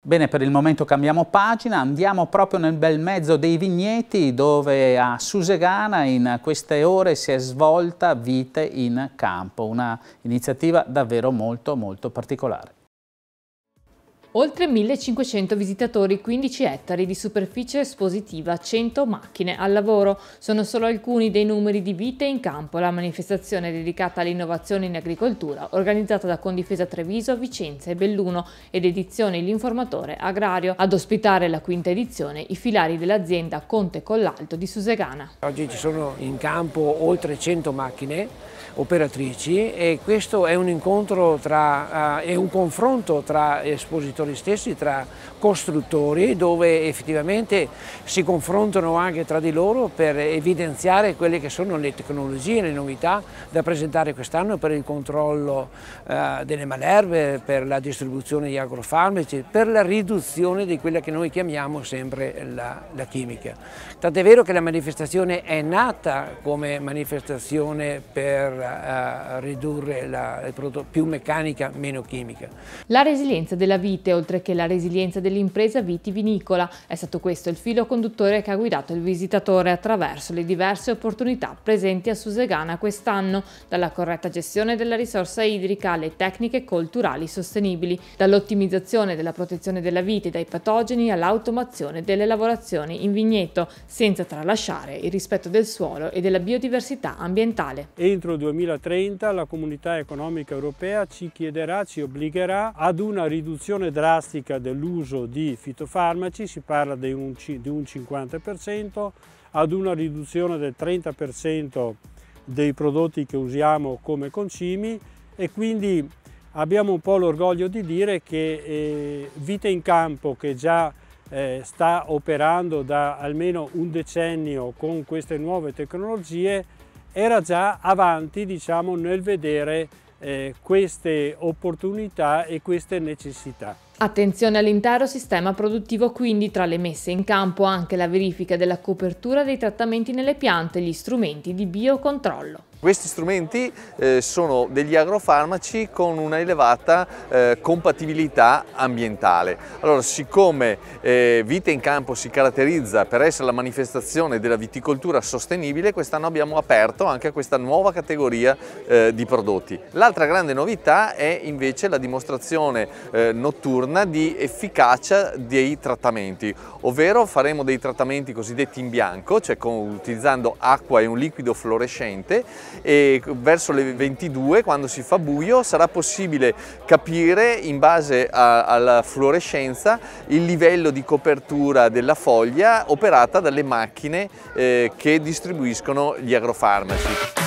Bene, per il momento cambiamo pagina, andiamo proprio nel bel mezzo dei vigneti dove a Susegana in queste ore si è svolta Vite in Campo, una iniziativa davvero molto molto particolare. Oltre 1500 visitatori, 15 ettari di superficie espositiva, 100 macchine al lavoro. Sono solo alcuni dei numeri di Vite in Campo, la manifestazione dedicata all'innovazione in agricoltura, organizzata da Condifesa Treviso, Vicenza e Belluno ed edizione L'Informatore Agrario. Ad ospitare la quinta edizione i filari dell'azienda Conte Collalto di Susegana. Oggi ci sono in campo oltre 100 macchine operatrici e questo è un incontro tra, eh, è un confronto tra espositori settori stessi, tra costruttori dove effettivamente si confrontano anche tra di loro per evidenziare quelle che sono le tecnologie, le novità da presentare quest'anno per il controllo eh, delle malerbe, per la distribuzione di agrofarmaci, per la riduzione di quella che noi chiamiamo sempre la, la chimica. Tant'è vero che la manifestazione è nata come manifestazione per eh, ridurre la, più meccanica, meno chimica. La resilienza della vite salute oltre che la resilienza dell'impresa vitivinicola. È stato questo il filo conduttore che ha guidato il visitatore attraverso le diverse opportunità presenti a Susegana quest'anno, dalla corretta gestione della risorsa idrica alle tecniche culturali sostenibili, dall'ottimizzazione della protezione della vite dai patogeni all'automazione delle lavorazioni in vigneto, senza tralasciare il rispetto del suolo e della biodiversità ambientale. Entro il 2030 la Comunità Economica Europea ci chiederà, ci obbligherà ad una riduzione del drastica dell'uso di fitofarmaci, si parla di un, di un 50%, ad una riduzione del 30% dei prodotti che usiamo come concimi e quindi abbiamo un po' l'orgoglio di dire che eh, Vite in Campo che già eh, sta operando da almeno un decennio con queste nuove tecnologie era già avanti diciamo, nel vedere eh, queste opportunità e queste necessità. Attenzione all'intero sistema produttivo quindi tra le messe in campo anche la verifica della copertura dei trattamenti nelle piante e gli strumenti di biocontrollo. Questi strumenti eh, sono degli agrofarmaci con una elevata eh, compatibilità ambientale. Allora, siccome eh, Vite in Campo si caratterizza per essere la manifestazione della viticoltura sostenibile, quest'anno abbiamo aperto anche a questa nuova categoria eh, di prodotti. L'altra grande novità è invece la dimostrazione eh, notturna giorna di efficacia dei trattamenti, ovvero faremo dei trattamenti cosiddetti in bianco, cioè utilizzando acqua e un liquido fluorescente e verso le 22 quando si fa buio sarà possibile capire in base a, alla fluorescenza il livello di copertura della foglia operata dalle macchine eh, che distribuiscono gli agrofarmaci.